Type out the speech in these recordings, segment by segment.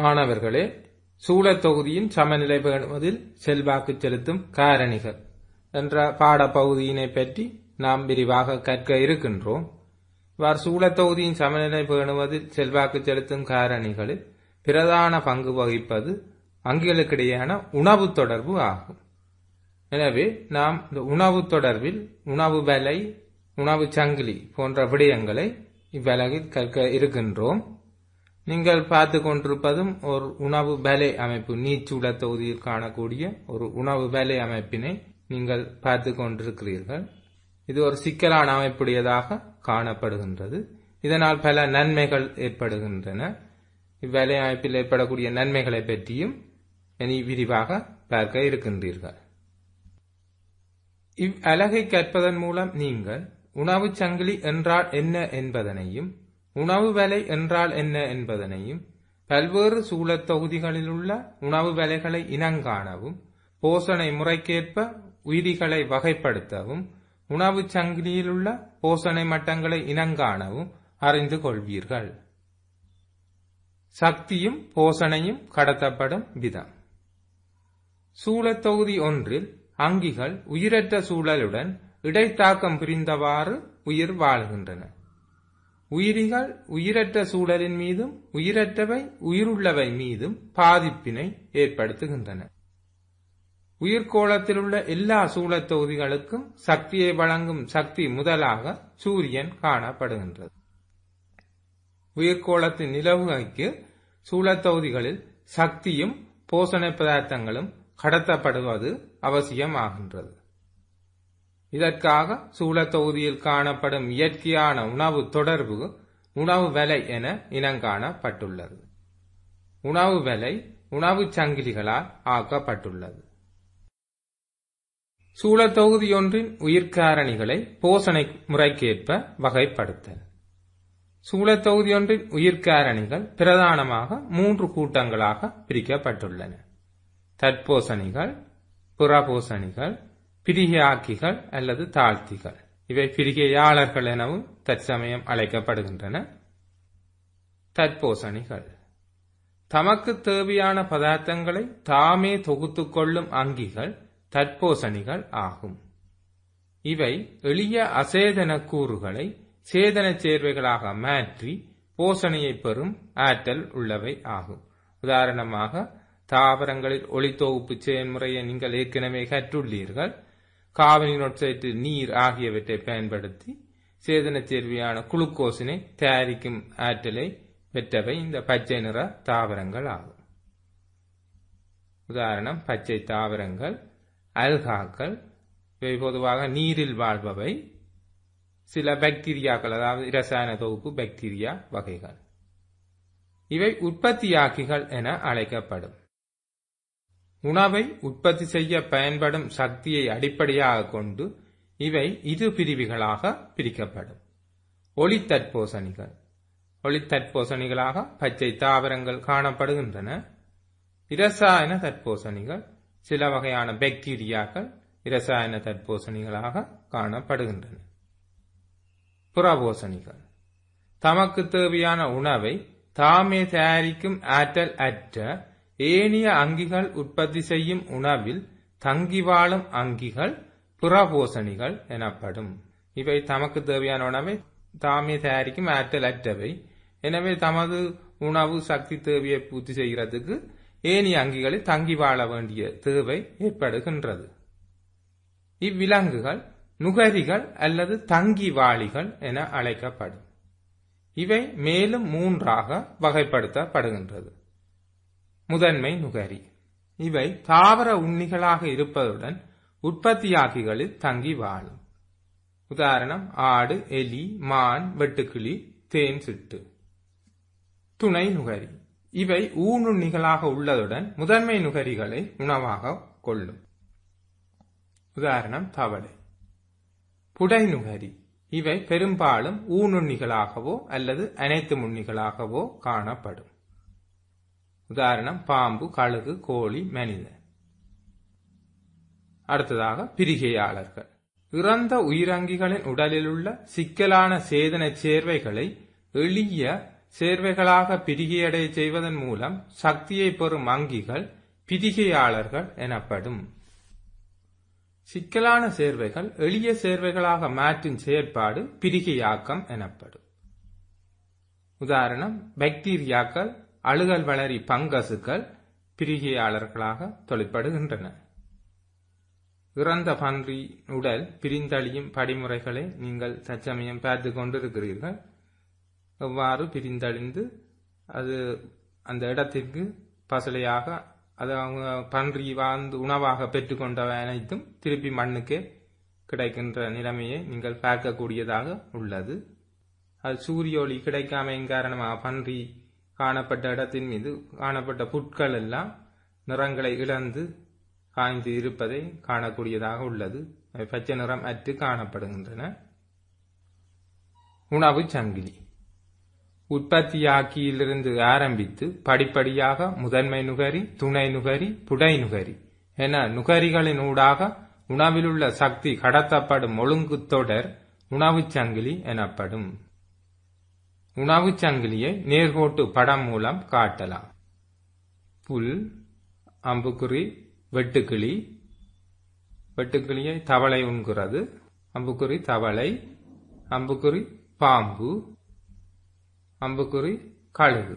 மாணவர்களே சூழத் தொகுதியின் சமநிலை பேணுவதில் செல்வாக்கு செலுத்தும் காரணிகள் என்ற பாடப்பகுதியினை பற்றி நாம் விரிவாக கற்க இருக்கின்றோம் இவ்வாறு சூழத் தொகுதியின் சமநிலை பேணுவதில் செல்வாக்கு செலுத்தும் காரணிகளில் பிரதான பங்கு வகிப்பது அங்கிகளுக்கிடையான உணவு தொடர்பு ஆகும் எனவே நாம் இந்த உணவு தொடர்பில் உணவு விலை உணவு சங்கிலி போன்ற விடயங்களை இவ்வளவில் கற்க இருக்கின்றோம் நீங்கள் பார்த்து கொண்டிருப்பதும் ஒரு உணவு வேலை அமைப்பு நீச்சூட தொகுதியில் காணக்கூடிய ஒரு உணவு வேலை அமைப்பினை நீங்கள் பார்த்து கொண்டிருக்கிறீர்கள் இது ஒரு சிக்கலான அமைப்புடையதாக காணப்படுகின்றது இதனால் பல நன்மைகள் ஏற்படுகின்றன இவ்வேலை அமைப்பில் ஏற்படக்கூடிய நன்மைகளை பற்றியும் இனி விரிவாக பார்க்க இருக்கின்றீர்கள் இவ்வலகை கற்பதன் மூலம் நீங்கள் உணவு சங்கிலி என்றால் என்ன என்பதனையும் உணவு விலை என்றால் என்ன என்பதனையும் பல்வேறு சூழத் தொகுதிகளிலுள்ள உணவு விலைகளை இனங்காணவும் போசனை முறைக்கேற்ப உயிரிகளை வகைப்படுத்தவும் உணவு உள்ள போசனை மட்டங்களை இனங்காணவும் அறிந்து கொள்வீர்கள் சக்தியும் போசனையும் கடத்தப்படும் விதம் சூழல் தொகுதி ஒன்றில் அங்கிகள் உயிரற்ற சூழலுடன் இடைத்தாக்கம் புரிந்தவாறு உயிர் வாழ்கின்றன உயிரிகள் உயிரற்ற சூழலின் மீதும் உயிரற்றவை உயிருள்ளவை மீதும் பாதிப்பினை ஏற்படுத்துகின்றன உயிர்கோளத்தில் உள்ள எல்லா சூழல் தொகுதிகளுக்கும் சக்தியை வழங்கும் சக்தி முதலாக சூரியன் காணப்படுகின்றது உயிர்கோளத்தின் நிலவுகைக்கு சூழத்தொகுதிகளில் சக்தியும் போஷண பதார்த்தங்களும் கடத்தப்படுவது அவசியமாகின்றது இதற்காக தொகுதியில் காணப்படும் இயற்கையான உணவு தொடர்பு உணவு விலை என இனங்காணப்பட்டுள்ளது உணவு விலை உணவு சங்கிலிகளால் ஆக்கப்பட்டுள்ளது சூழத்தொகுதி ஒன்றின் உயிர்காரணிகளை போசனை முறைக்கேற்ப வகைப்படுத்தல் சூழத்தொகுதி ஒன்றின் உயிர்காரணிகள் பிரதானமாக மூன்று கூட்டங்களாக பிரிக்கப்பட்டுள்ளன தற்போசணிகள் புறபோசணிகள் பிரிகையாக்கிகள் அல்லது தாழ்த்திகள் இவை பிரிகையாளர்கள் எனவும் தற்சமயம் அழைக்கப்படுகின்றன தற்போசணிகள் தமக்கு தேவையான பதார்த்தங்களை தாமே தொகுத்து கொள்ளும் அங்கிகள் தற்போசணிகள் ஆகும் இவை எளிய அசேதன கூறுகளை சேதன சேர்வைகளாக மாற்றி போசணியை பெறும் ஆற்றல் உள்ளவை ஆகும் உதாரணமாக தாவரங்களில் ஒளி தொகுப்பு செயல்முறையை நீங்கள் ஏற்கனவே கற்றுள்ளீர்கள் காவனின் ஒட்சைட்டு நீர் ஆகியவற்றை பயன்படுத்தி சேதனச் சேர்வியான குளுக்கோசினை தயாரிக்கும் ஆற்றலை பெற்றவை இந்த பச்சை நிற தாவரங்கள் ஆகும் உதாரணம் பச்சை தாவரங்கள் அல்காக்கள் இவை பொதுவாக நீரில் வாழ்பவை சில பாக்டீரியாக்கள் அதாவது இரசாயன தொகுப்பு பாக்டீரியா வகைகள் இவை உற்பத்தியாக்கிகள் என அழைக்கப்படும் உணவை உற்பத்தி செய்ய பயன்படும் சக்தியை அடிப்படையாக கொண்டு இவை இரு பிரிவுகளாக பிரிக்கப்படும் ஒளித்தற்போசணிகள் ஒளித்தற்போசணிகளாக பச்சை தாவரங்கள் காணப்படுகின்றன இரசாயன தற்போசணிகள் சில வகையான பாக்டீரியாக்கள் இரசாயன தற்போசணிகளாக காணப்படுகின்றன புறபோசணிகள் தமக்கு தேவையான உணவை தாமே தயாரிக்கும் ஆற்றல் அற்ற ஏனிய அங்கிகள் உற்பத்தி செய்யும் உணவில் தங்கி வாழும் அங்கிகள் புறபோசணிகள் எனப்படும் இவை தமக்கு தேவையான உணவை தாமே தயாரிக்கும் ஆற்றல் அற்றவை எனவே தமது உணவு சக்தி தேவையை பூர்த்தி செய்கிறதுக்கு ஏனைய அங்கிகளில் தங்கி வாழ வேண்டிய தேவை ஏற்படுகின்றது இவ்விலங்குகள் நுகரிகள் அல்லது தங்கி வாளிகள் என அழைக்கப்படும் இவை மேலும் மூன்றாக வகைப்படுத்தப்படுகின்றது முதன்மை நுகரி இவை தாவர உண்ணிகளாக இருப்பதுடன் உற்பத்தியாகிகளில் தங்கி வாழும் உதாரணம் ஆடு எலி மான் வெட்டுக்கிளி தேன் சிட்டு துணை நுகரி இவை ஊனுண்ணிகளாக உள்ளதுடன் முதன்மை நுகரிகளை உணவாக கொள்ளும் உதாரணம் தவளை புடை நுகரி இவை பெரும்பாலும் ஊனுண்ணிகளாகவோ அல்லது அனைத்து முன்னிகளாகவோ காணப்படும் உதாரணம் பாம்பு கழுகு கோழி மனிதன் அடுத்ததாக பிரிகையாளர்கள் இறந்த உயிரங்கிகளின் உடலில் உள்ள சிக்கலான சேதன சேர்வைகளை எளிய சேர்வைகளாக பிரிகையடைய செய்வதன் மூலம் சக்தியை பெறும் அங்கிகள் பிரிகையாளர்கள் எனப்படும் சிக்கலான சேர்வைகள் எளிய சேர்வைகளாக மாற்றும் செயற்பாடு பிரிகையாக்கம் எனப்படும் உதாரணம் பாக்டீரியாக்கள் அழுகல் வளரி பங்கசுக்கள் பிரிகையாளர்களாக தொழிற்படுகின்றன இறந்த பன்றி உடல் பிரிந்தளியும் படிமுறைகளை நீங்கள் தற்சமயம் பார்த்து கொண்டிருக்கிறீர்கள் எவ்வாறு பிரிந்தழிந்து அது அந்த இடத்திற்கு பசலையாக அது அவங்க பன்றி வாழ்ந்து உணவாக பெற்றுக்கொண்டவை அனைத்தும் திருப்பி மண்ணுக்கே கிடைக்கின்ற நிலைமையை நீங்கள் பார்க்கக்கூடியதாக உள்ளது அது சூரிய ஒளி கிடைக்காமையின் காரணமாக பன்றி காணப்பட்ட இடத்தின் மீது காணப்பட்ட புட்கள் எல்லாம் நிறங்களை இழந்து காய்ந்து இருப்பதை காணக்கூடியதாக உள்ளது பச்சை நிறம் அற்று காணப்படுகின்றன உணவு சங்கிலி உற்பத்தியாக்கியிலிருந்து ஆரம்பித்து படிப்படியாக முதன்மை நுகரி துணை நுகரி புடை நுகரி என நுகரிகளின் ஊடாக உணவிலுள்ள சக்தி கடத்தப்படும் ஒழுங்கு தொடர் உணவுச் சங்கிலி எனப்படும் உணவு சங்கிலியை நேர்கோட்டு படம் மூலம் காட்டலாம் புல் அம்புக்குறி வெட்டுக்கிளி வெட்டுக்கிளியை தவளை உண்கிறது அம்புக்குறி தவளை அம்புக்குறி பாம்பு அம்புக்குறி கழுகு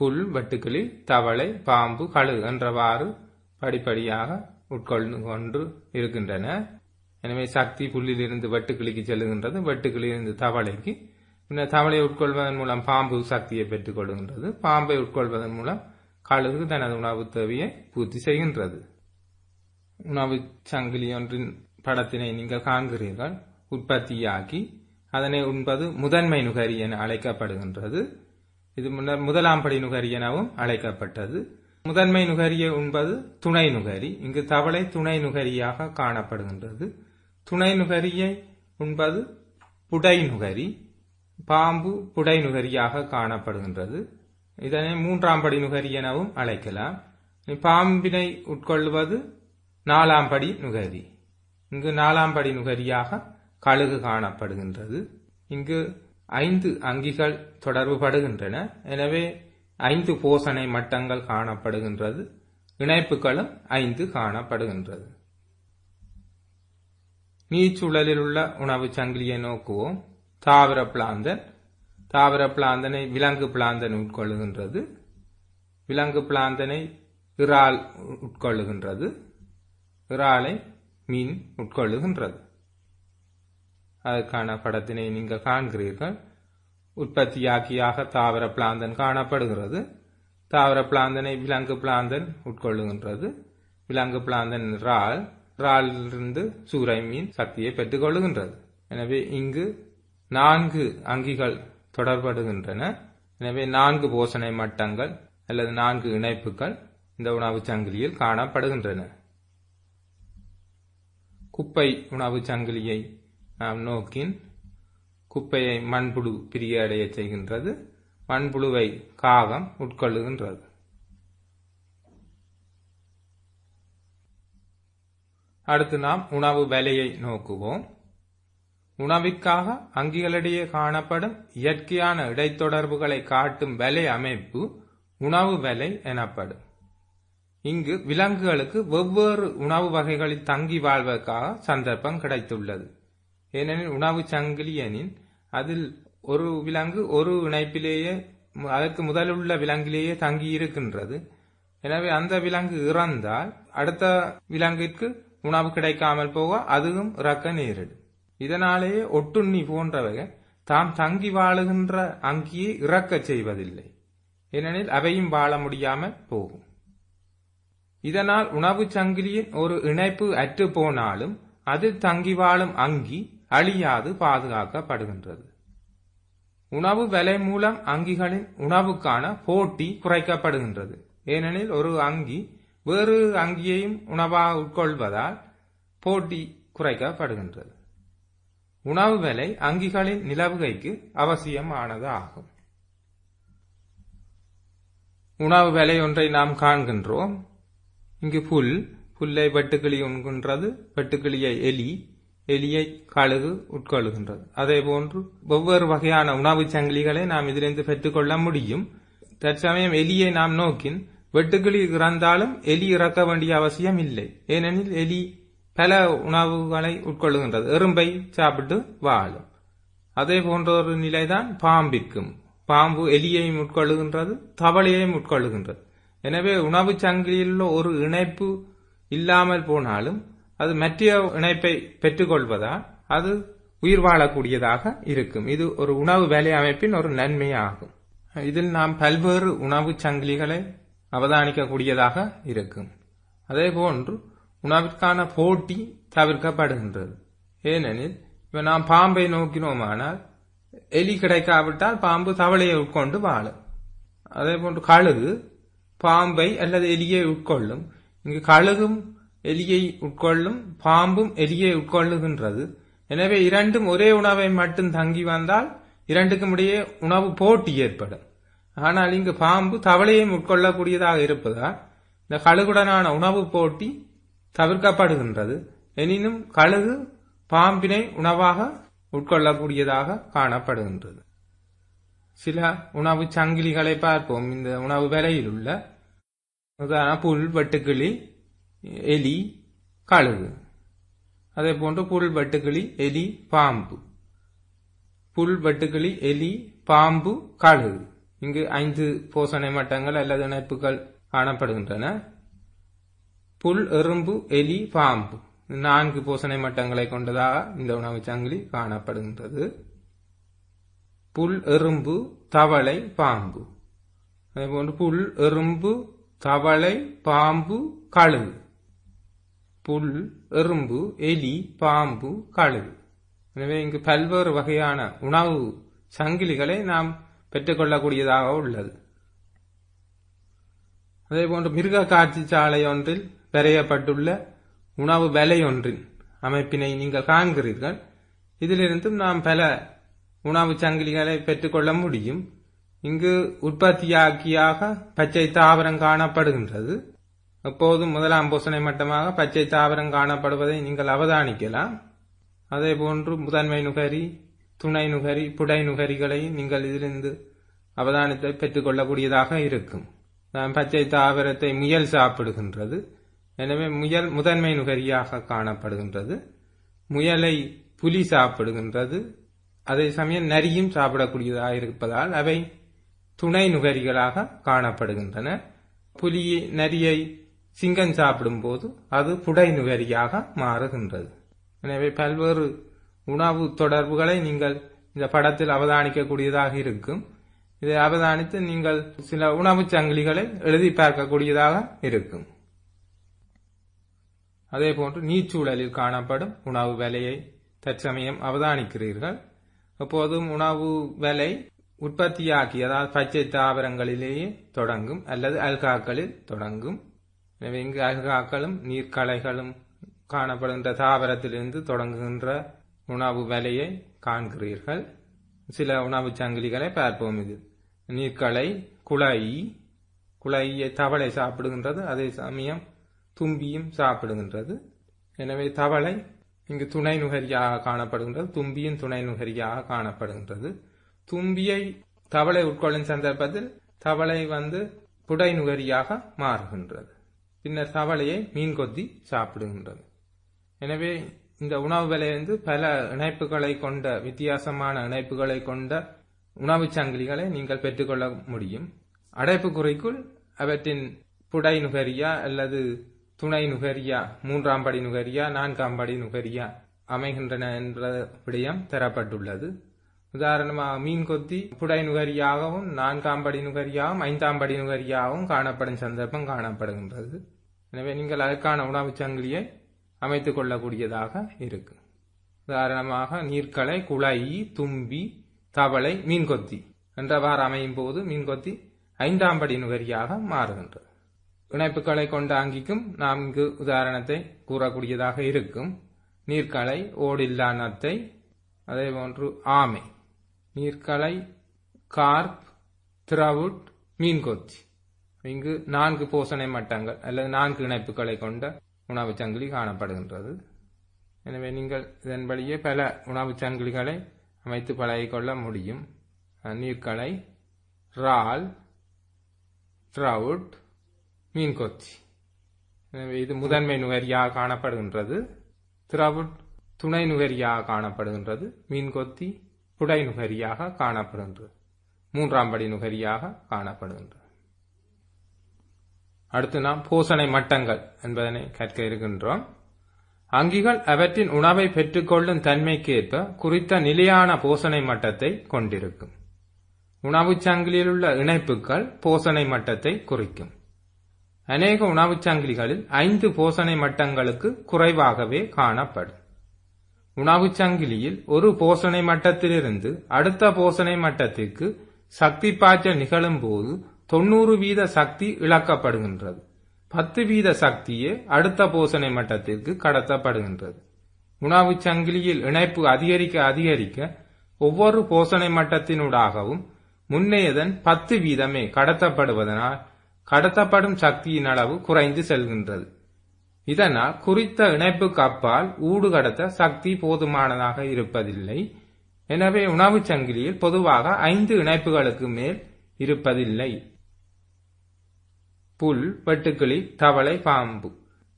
புல் வெட்டுக்கிளி தவளை பாம்பு கழுகு என்றவாறு படிப்படியாக உட்கொண்டு கொண்டு இருக்கின்றன எனவே சக்தி புல்லிலிருந்து வெட்டுக்கிளிக்கு செல்லுகின்றது வெட்டுக்கிளியிலிருந்து தவளைக்கு பின்னர் தமிழை உட்கொள்வதன் மூலம் பாம்பு சக்தியை பெற்றுக்கொள்கின்றது பாம்பை உட்கொள்வதன் மூலம் கழுகு தனது உணவு தேவையை பூர்த்தி செய்கின்றது உணவு சங்கிலி ஒன்றின் படத்தினை நீங்கள் காண்கிறீர்கள் உற்பத்தியாகி அதனை உண்பது முதன்மை நுகரி என அழைக்கப்படுகின்றது இது முன்னர் முதலாம் படி நுகரி எனவும் அழைக்கப்பட்டது முதன்மை நுகரியை உண்பது துணை நுகரி இங்கு தவளை துணை நுகரியாக காணப்படுகின்றது துணை நுகரியை உண்பது புடை நுகரி பாம்பு புடை நுகரியாக காணப்படுகின்றது இதனை மூன்றாம் படி நுகரி எனவும் அழைக்கலாம் பாம்பினை உட்கொள்வது நாலாம் படி நுகரி இங்கு நாலாம் படி நுகரியாக கழுகு காணப்படுகின்றது இங்கு ஐந்து அங்கிகள் தொடர்புபடுகின்றன எனவே ஐந்து போசனை மட்டங்கள் காணப்படுகின்றது இணைப்புகளும் ஐந்து காணப்படுகின்றது நீச்சூழலில் உள்ள உணவு சங்கிலியை நோக்குவோம் தாவர பிளாந்தன் தாவர பிளாந்தனை விலங்கு பிளாந்தன் உட்கொள்ளுகின்றது விலங்கு பிளாந்தனை இறால் உட்கொள்ளுகின்றது இறாலை மீன் உட்கொள்ளுகின்றது அதற்கான படத்தினை நீங்கள் காண்கிறீர்கள் உற்பத்தியாக்கியாக தாவர பிளாந்தன் காணப்படுகிறது தாவர பிளாந்தனை விலங்கு பிளாந்தன் உட்கொள்ளுகின்றது விலங்கு பிளாந்தன் இறால் இறாலிலிருந்து சூறை மீன் சக்தியை கொள்ளுகின்றது எனவே இங்கு நான்கு அங்கிகள் தொடர்படுகின்றன எனவே நான்கு போசனை மட்டங்கள் அல்லது நான்கு இணைப்புகள் இந்த உணவுச் சங்கிலியில் காணப்படுகின்றன குப்பை உணவுச் சங்கிலியை நாம் நோக்கின் குப்பையை மண்புழு பிரியடைய செய்கின்றது மண்புழுவை காகம் உட்கொள்ளுகின்றது அடுத்து நாம் உணவு விலையை நோக்குவோம் உணவிற்காக அங்கிகளிடையே காணப்படும் இயற்கையான இடைத்தொடர்புகளை காட்டும் வலை அமைப்பு உணவு வலை எனப்படும் இங்கு விலங்குகளுக்கு வெவ்வேறு உணவு வகைகளில் தங்கி வாழ்வதற்காக சந்தர்ப்பம் கிடைத்துள்ளது ஏனெனில் உணவு சங்கிலி அதில் ஒரு விலங்கு ஒரு இணைப்பிலேயே அதற்கு முதலுள்ள விலங்கிலேயே தங்கி இருக்கின்றது எனவே அந்த விலங்கு இறந்தால் அடுத்த விலங்கிற்கு உணவு கிடைக்காமல் போக அதுவும் இறக்க நேரிடும் இதனாலேயே ஒட்டுண்ணி போன்றவைகள் தாம் தங்கி வாழுகின்ற அங்கியை இறக்க செய்வதில்லை ஏனெனில் அவையும் வாழ முடியாமல் போகும் இதனால் உணவு சங்கிலியின் ஒரு இணைப்பு அற்று போனாலும் அது தங்கி வாழும் அங்கி அழியாது பாதுகாக்கப்படுகின்றது உணவு விலை மூலம் அங்கிகளின் உணவுக்கான போட்டி குறைக்கப்படுகின்றது ஏனெனில் ஒரு அங்கி வேறு அங்கியையும் உணவாக உட்கொள்வதால் போட்டி குறைக்கப்படுகின்றது உணவு விலை அங்கிகளின் நிலவுகைக்கு அவசியமானது ஆகும் உணவு விலை ஒன்றை நாம் காண்கின்றோம் இங்கு புல் புல்லை வெட்டுக்கிளி உண்கின்றது வெட்டுக்கிளியை எலி எலியை கழுகு உட்கொள்கின்றது அதே போன்று ஒவ்வொரு வகையான உணவு சங்கிலிகளை நாம் இதிலிருந்து பெற்றுக்கொள்ள முடியும் தற்சமயம் எலியை நாம் நோக்கின் வெட்டுக்கிளி இறந்தாலும் எலி இறக்க வேண்டிய அவசியம் இல்லை ஏனெனில் எலி பல உணவுகளை உட்கொள்ளுகின்றது எறும்பை சாப்பிட்டு வாழும் அதே போன்ற ஒரு நிலைதான் பாம்பிற்கும் பாம்பு எலியையும் உட்கொள்ளுகின்றது தவளையையும் உட்கொள்ளுகின்றது எனவே உணவு சங்கிலியில் ஒரு இணைப்பு இல்லாமல் போனாலும் அது மற்ற இணைப்பை பெற்றுக்கொள்வதால் அது உயிர் வாழக்கூடியதாக இருக்கும் இது ஒரு உணவு வேலை அமைப்பின் ஒரு நன்மையாகும் இதில் நாம் பல்வேறு உணவு சங்கிலிகளை அவதானிக்கக்கூடியதாக இருக்கும் அதே போன்று உணவிற்கான போட்டி தவிர்க்கப்படுகின்றது ஏனெனில் இப்போ நாம் பாம்பை நோக்கினோமானால் எலி கிடைக்காவிட்டால் பாம்பு தவளையை உட்கொண்டு வாழும் அதே போன்று கழுகு பாம்பை அல்லது எலியை உட்கொள்ளும் இங்கு கழுகும் எலியை உட்கொள்ளும் பாம்பும் எலியை உட்கொள்ளுகின்றது எனவே இரண்டும் ஒரே உணவை மட்டும் தங்கி வந்தால் இரண்டுக்கும் இடையே உணவு போட்டி ஏற்படும் ஆனால் இங்கு பாம்பு தவளையும் உட்கொள்ளக்கூடியதாக இருப்பதால் இந்த கழுகுடனான உணவு போட்டி தவிர்க்கப்படுகின்றது எனினும் கழுகு பாம்பினை உணவாக உட்கொள்ளக்கூடியதாக காணப்படுகின்றது சில உணவு சங்கிலிகளை பார்ப்போம் இந்த உணவு விலையில் உள்ள புல் வெட்டுக்கிளி எலி கழுகு அதே போன்று புல் வெட்டுக்கிளி எலி பாம்பு புல் வெட்டுக்கிளி எலி பாம்பு கழுகு இங்கு ஐந்து போசனை மட்டங்கள் அல்லது இணைப்புகள் காணப்படுகின்றன புல் எறும்பு எலி பாம்பு நான்கு போசனை மட்டங்களை கொண்டதாக இந்த உணவு சங்கிலி காணப்படுகின்றது புல் எறும்பு தவளை பாம்பு அதேபோன்று புல் எறும்பு தவளை பாம்பு கழுகு புல் எறும்பு எலி பாம்பு கழுகு எனவே இங்கு பல்வேறு வகையான உணவு சங்கிலிகளை நாம் பெற்றுக்கொள்ளக்கூடியதாக உள்ளது அதே போன்று மிருக காட்சி சாலை ஒன்றில் வரையப்பட்டுள்ள உணவு ஒன்றின் அமைப்பினை நீங்கள் காண்கிறீர்கள் இதிலிருந்தும் நாம் பல உணவு சங்கிலிகளை பெற்றுக்கொள்ள முடியும் இங்கு உற்பத்தியாக்கியாக பச்சை தாவரம் காணப்படுகின்றது எப்போதும் முதலாம் பூசணை மட்டமாக பச்சை தாவரம் காணப்படுவதை நீங்கள் அவதானிக்கலாம் அதே போன்று முதன்மை நுகரி துணை நுகரி புடை நுகரிகளை நீங்கள் இதிலிருந்து அவதானத்தை பெற்றுக்கொள்ளக்கூடியதாக இருக்கும் பச்சை தாவரத்தை முயல் சாப்பிடுகின்றது எனவே முயல் முதன்மை நுகரியாக காணப்படுகின்றது முயலை புலி சாப்பிடுகின்றது அதே சமயம் நரியும் சாப்பிடக்கூடியதாக இருப்பதால் அவை துணை நுகரிகளாக காணப்படுகின்றன புலி நரியை சிங்கம் சாப்பிடும்போது அது புடை நுகரியாக மாறுகின்றது எனவே பல்வேறு உணவு தொடர்புகளை நீங்கள் இந்த படத்தில் அவதானிக்கக்கூடியதாக இருக்கும் இதை அவதானித்து நீங்கள் சில உணவு சங்கிலிகளை எழுதி பார்க்கக்கூடியதாக இருக்கும் அதே போன்று நீச்சூழலில் காணப்படும் உணவு விலையை தற்சமயம் அவதானிக்கிறீர்கள் எப்போதும் உணவு விலை உற்பத்தியாக்கி அதாவது பச்சை தாவரங்களிலேயே தொடங்கும் அல்லது அல்காக்களில் தொடங்கும் எனவே இங்கு அல்காக்களும் நீர்க்கலைகளும் காணப்படுகின்ற தாவரத்திலிருந்து தொடங்குகின்ற உணவு விலையை காண்கிறீர்கள் சில உணவு சங்கிலிகளை பார்ப்போம் இது நீர்க்கலை குழாயி குழாயை தவளை சாப்பிடுகின்றது அதே சமயம் தும்பியும் சாப்பிடுகின்றது எனவே தவளை இங்கு துணை நுகரியாக காணப்படுகின்றது தும்பியும் துணை நுகரியாக காணப்படுகின்றது தும்பியை தவளை உட்கொள்ளும் சந்தர்ப்பத்தில் தவளை வந்து புடை நுகரியாக மாறுகின்றது பின்னர் தவளையை மீன் கொத்தி சாப்பிடுகின்றது எனவே இந்த உணவு விலையிலிருந்து பல இணைப்புகளை கொண்ட வித்தியாசமான இணைப்புகளை கொண்ட உணவு சங்கிலிகளை நீங்கள் பெற்றுக்கொள்ள முடியும் குறைக்குள் அவற்றின் புடை நுகரியா அல்லது துணை நுகரியா மூன்றாம் படி நுகரியா நான்காம் படி நுகரியா அமைகின்றன என்ற விடயம் தரப்பட்டுள்ளது உதாரணமாக மீன் கொத்தி புடை நுகரியாகவும் நான்காம் படி நுகரியாகவும் ஐந்தாம் படி நுகரியாகவும் காணப்படும் சந்தர்ப்பம் காணப்படுகின்றது எனவே நீங்கள் அதற்கான உணவுச் சங்கிலியை அமைத்துக் கொள்ளக்கூடியதாக இருக்கு உதாரணமாக நீர்க்கலை குழாயி தும்பி தவளை மீன்கொத்தி என்றவாறு அமையும் போது மீன்கொத்தி ஐந்தாம் படி நுகரியாக மாறுகின்றது இணைப்புகளை கொண்ட அங்கிக்கும் நான்கு உதாரணத்தை கூறக்கூடியதாக இருக்கும் நீர்க்கலை ஓடில்லா நத்தை அதே போன்று ஆமை நீர்க்கலை கார்ப் திரவுட் மீன்கொத்தி இங்கு நான்கு போசணை மட்டங்கள் அல்லது நான்கு இணைப்புகளை கொண்ட உணவு சங்கிலி காணப்படுகின்றது எனவே நீங்கள் இதன்படியே பல உணவு சங்கிலிகளை அமைத்து பழகிக்கொள்ள முடியும் நீர்க்கலை ரால் ட்ரவுட் மீன் கொத்தி எனவே இது முதன்மை நுகரியாக காணப்படுகின்றது திராவுட் துணை நுகரியாக காணப்படுகின்றது மீன் கொத்தி புடை நுகரியாக காணப்படுகின்றது மூன்றாம் படி நுகரியாக காணப்படுகின்றது அடுத்து நாம் போசனை மட்டங்கள் என்பதனை கற்க இருக்கின்றோம் அங்கிகள் அவற்றின் உணவை பெற்றுக்கொள்ளும் தன்மைக்கேற்ப குறித்த நிலையான போசனை மட்டத்தை கொண்டிருக்கும் உணவுச் சங்கிலியில் உள்ள இணைப்புகள் போசனை மட்டத்தை குறிக்கும் அநேக உணவுச் சங்கிலிகளில் ஐந்து போசனை மட்டங்களுக்கு குறைவாகவே காணப்படும் உணவுச் சங்கிலியில் ஒரு போசனை மட்டத்திலிருந்து அடுத்த போசனை மட்டத்திற்கு சக்தி பாய்ச்சல் நிகழும் போது தொண்ணூறு வீத சக்தி இழக்கப்படுகின்றது பத்து வீத சக்தியே அடுத்த போசனை மட்டத்திற்கு கடத்தப்படுகின்றது உணவுச் சங்கிலியில் இணைப்பு அதிகரிக்க அதிகரிக்க ஒவ்வொரு போசனை மட்டத்தினூடாகவும் முன்னையதன் பத்து வீதமே கடத்தப்படுவதனால் கடத்தப்படும் சக்தியின் அளவு குறைந்து செல்கின்றது இதனால் குறித்த கப்பால் ஊடு ஊடுகடத்த சக்தி போதுமானதாக இருப்பதில்லை எனவே உணவுச் சங்கிலியில் பொதுவாக ஐந்து இணைப்புகளுக்கு மேல் இருப்பதில்லை புல் வெட்டுக்கிளி தவளை பாம்பு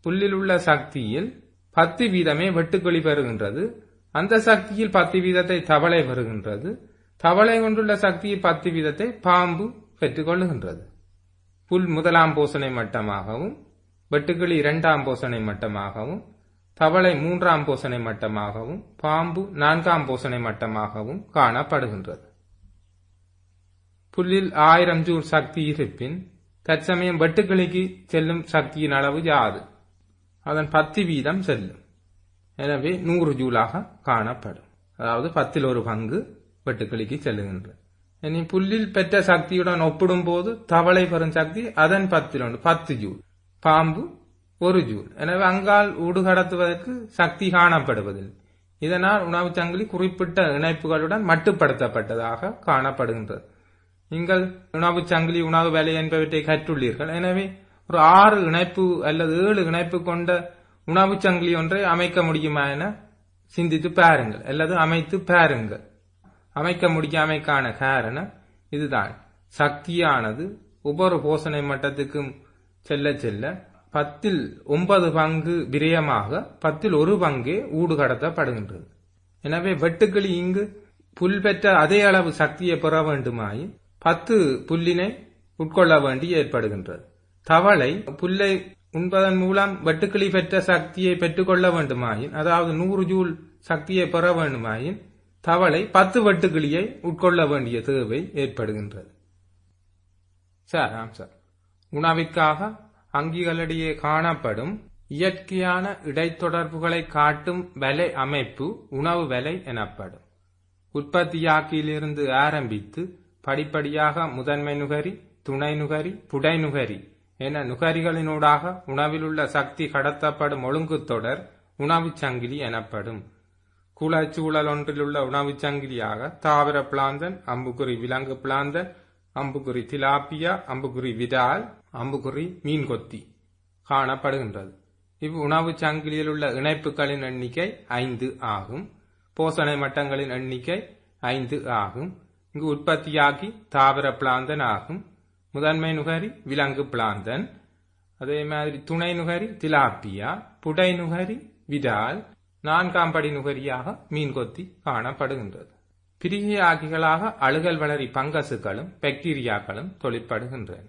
புல்லில் உள்ள சக்தியில் பத்து வீதமே வெட்டுக்கிளி பெறுகின்றது அந்த சக்தியில் பத்து வீதத்தை தவளை பெறுகின்றது தவளை கொண்டுள்ள சக்தியில் பத்து வீதத்தை பாம்பு கொள்ளுகின்றது புல் முதலாம் போசனை மட்டமாகவும் வெட்டுக்கிளி இரண்டாம் போசனை மட்டமாகவும் தவளை மூன்றாம் போசனை மட்டமாகவும் பாம்பு நான்காம் போசனை மட்டமாகவும் காணப்படுகின்றது புல்லில் ஆயிரம் ஜூல் சக்தி இருப்பின் தற்சமயம் வெட்டுக்கிளிக்கு செல்லும் சக்தியின் அளவு யாது அதன் பத்து வீதம் செல்லும் எனவே நூறு ஜூலாக காணப்படும் அதாவது பத்தில் ஒரு பங்கு வெட்டுக்கிளிக்கு செல்லுகின்றது இனி பெற்ற சக்தியுடன் ஒப்பிடும் போது தவளை பெறும் சக்தி அதன் பத்தில் உண்டு பத்து ஜூல் பாம்பு ஒரு ஜூல் எனவே அங்கால் ஊடு கடத்துவதற்கு சக்தி காணப்படுவதில்லை இதனால் உணவு சங்கிலி குறிப்பிட்ட இணைப்புகளுடன் மட்டுப்படுத்தப்பட்டதாக காணப்படுகின்றது நீங்கள் உணவு சங்கிலி உணவு வேலை என்பவற்றை கற்றுள்ளீர்கள் எனவே ஒரு ஆறு இணைப்பு அல்லது ஏழு இணைப்பு கொண்ட உணவு சங்கிலி ஒன்றை அமைக்க முடியுமா என சிந்தித்து பாருங்கள் அல்லது அமைத்து பாருங்கள் அமைக்க முடியாமைக்கான காரணம் இதுதான் சக்தியானது ஒவ்வொரு போசனை மட்டத்துக்கும் செல்ல செல்ல பத்தில் ஒன்பது பங்கு விரயமாக பத்தில் ஒரு பங்கே ஊடுகடத்தப்படுகின்றது எனவே வெட்டுக்களி இங்கு புல் பெற்ற அதே அளவு சக்தியை பெற வேண்டுமாயின் பத்து புல்லினை உட்கொள்ள வேண்டி ஏற்படுகின்றது தவளை புல்லை உண்பதன் மூலம் வெட்டுக்கிளி பெற்ற சக்தியை பெற்றுக்கொள்ள வேண்டுமாயின் அதாவது நூறு ஜூல் சக்தியை பெற வேண்டுமாயின் தவளை பத்து வெட்டுக்கிளியை உட்கொள்ள வேண்டிய தேவை ஏற்படுகின்றது சார் ஆம் சார் உணவிற்காக அங்கிகளிடையே காணப்படும் இயற்கையான இடைத்தொடர்புகளை காட்டும் வலை அமைப்பு உணவு வலை எனப்படும் உற்பத்தியாக்கியிலிருந்து ஆரம்பித்து படிப்படியாக முதன்மை நுகரி துணை நுகரி புடை நுகரி என நுகரிகளினூடாக உணவிலுள்ள சக்தி கடத்தப்படும் ஒழுங்கு தொடர் உணவுச் சங்கிலி எனப்படும் குளச்சூழல் ஒன்றிலுள்ள உணவுச் சங்கிலியாக தாவர பிளாந்தன் அம்புகுறி விலங்கு பிளாந்தன் அம்புக்குறி திலாப்பியா அம்புகுறி விடால் அம்புகுறி மீன்கொத்தி காணப்படுகின்றது இவ் உணவுச் சங்கிலியில் உள்ள இணைப்புகளின் எண்ணிக்கை ஐந்து ஆகும் போசனை மட்டங்களின் எண்ணிக்கை ஐந்து ஆகும் இங்கு உற்பத்தியாகி தாவர பிளாந்தன் ஆகும் முதன்மை நுகரி விலங்கு பிளாந்தன் அதே மாதிரி துணை நுகரி திலாப்பியா புடை நுகரி விடால் நான்காம் படி நுகரியாக மீன்கொத்தி காணப்படுகின்றது பிரிகையாகிகளாக அழுகல் வளரி பங்கசுகளும் பாக்டீரியாக்களும் தொழிற்படுகின்றன